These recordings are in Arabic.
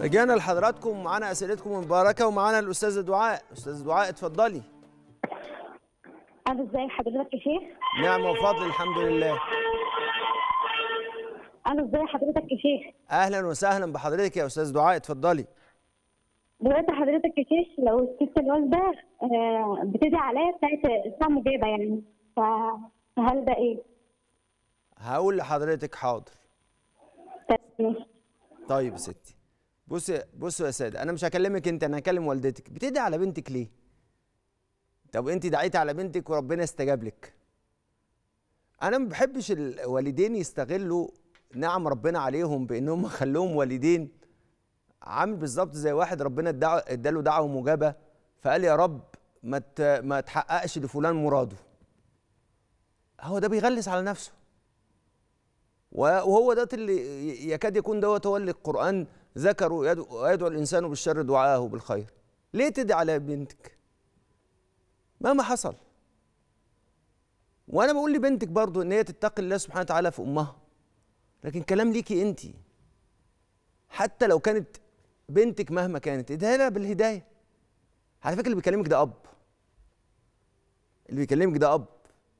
رجعنا لحضراتكم ومعانا اسئلتكم المباركه ومعانا الاستاذ دعاء استاذ دعاء اتفضلي انا ازاي حضرتك يا شيخ نعم وفضل الحمد لله انا ازاي حضرتك يا شيخ اهلا وسهلا بحضرتك يا استاذ دعاء اتفضلي دلوقتي حضرتك يا شيخ لو الست الوالده آه، بتدعي عليا بتاعت اسلام جايبه يعني فهل ده ايه هقول لحضرتك حاضر طيب, طيب يا ستي بص بص يا ساده انا مش هكلمك انت انا هكلم والدتك بتدعي على بنتك ليه طب انت دعيتي على بنتك وربنا استجاب لك انا ما بحبش الوالدين يستغلوا نعم ربنا عليهم بانهم خلوهم والدين عامل بالظبط زي واحد ربنا اداله دعوه مجابه فقال يا رب ما ما تحققش لفلان مراده هو ده بيغلس على نفسه وهو ده اللي يكاد يكون دوت هو اللي القران ذكروا يدعو, الإنسان بالشر دعاءه بالخير ليه تدعي على بنتك مهما حصل وأنا بقول لبنتك برضو إن هي تتقي الله سبحانه وتعالى في أمها لكن كلام ليكي أنت حتى لو كانت بنتك مهما كانت لها بالهداية على فكرة اللي بيكلمك ده أب اللي بيكلمك ده أب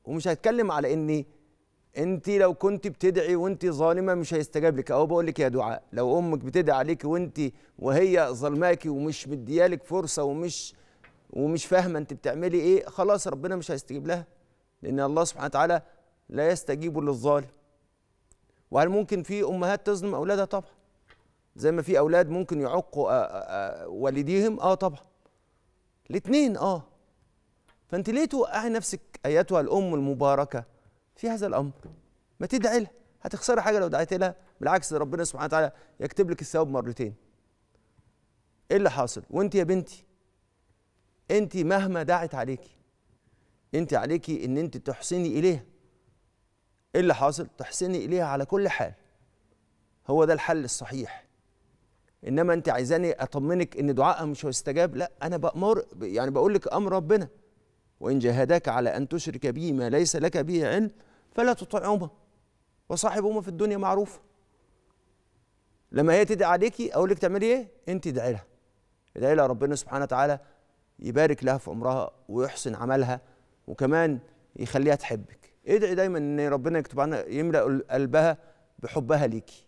ومش هيتكلم على اني انت لو كنت بتدعي وانت ظالمه مش هيستجاب لك او بقول لك يا دعاء لو امك بتدعي عليك وانت وهي ظلماكي ومش مديالك فرصه ومش ومش فاهمه انت بتعملي ايه خلاص ربنا مش هيستجيب لها لان الله سبحانه وتعالى لا يستجيب للظالم وهل ممكن في امهات تظلم اولادها طبعا زي ما في اولاد ممكن يعقوا آه، آه، آه، والديهم اه طبعا الاثنين اه فانت ليه توقعي نفسك ايتها الام المباركه في هذا الامر ما تدعي لها هتخسري حاجه لو دعيت لها بالعكس ربنا سبحانه وتعالى يكتب لك الثواب مرتين ايه اللي حاصل وانت يا بنتي انت مهما دعت عليكي انت عليكي ان انت تحسني اليها ايه اللي حاصل تحسني اليها على كل حال هو ده الحل الصحيح انما انت عايزاني اطمنك ان دعائها مش هيستجاب لا انا بامر يعني بقول لك امر ربنا وان جاهداك على ان تشرك بي ما ليس لك به علم فلا تطعهما وصاحبهما في الدنيا معروف لما هي تدعي عليكي اقول لك تعملي ايه انت ادعي لها ادعي لها ربنا سبحانه وتعالى يبارك لها في عمرها ويحسن عملها وكمان يخليها تحبك ادعي دايما ان ربنا يكتب عنها يملا قلبها بحبها ليكي